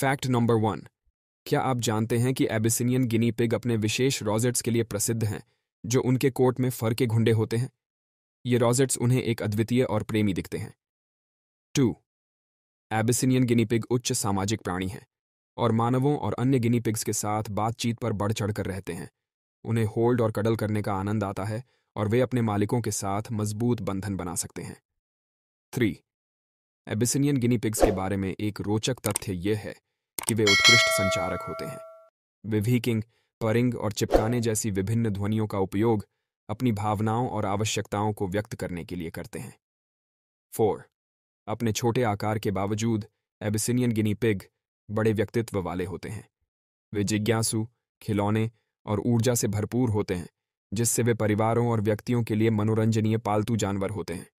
fact number one क्या आप जानते हैं कि एबिसिनियन गिनी पिग अपने विशेष रॉजेट्स के लिए प्रसिद्ध हैं जो उनके कोट में फर के घुंडे होते हैं ये रॉजेट्स उन्हें एक अद्वितीय और प्रेमी दिखते हैं टू एबिसिनियन गिनी पिग उच्च सामाजिक प्राणी हैं और मानवों और अन्य गिनी पिग्स के साथ बातचीत पर बढ़ चढ़ कर रहते हैं उन्हें होल्ड और कडल करने का आनंद आता है और वे अपने मालिकों के साथ मजबूत बंधन बना सकते हैं थ्री एबिसिनियन गिनी पिग्स के बारे में एक रोचक तथ्य यह है कि वे उत्कृष्ट संचारक होते हैं वे वीकिंग परिंग और चिपकाने जैसी विभिन्न ध्वनियों का उपयोग अपनी भावनाओं और आवश्यकताओं को व्यक्त करने के लिए करते हैं फोर अपने छोटे आकार के बावजूद एबिसिनियन गिनी पिग बड़े व्यक्तित्व वाले होते हैं वे जिज्ञासु खिलौने और ऊर्जा से भरपूर होते हैं जिससे वे परिवारों और व्यक्तियों के लिए मनोरंजनीय पालतू जानवर होते हैं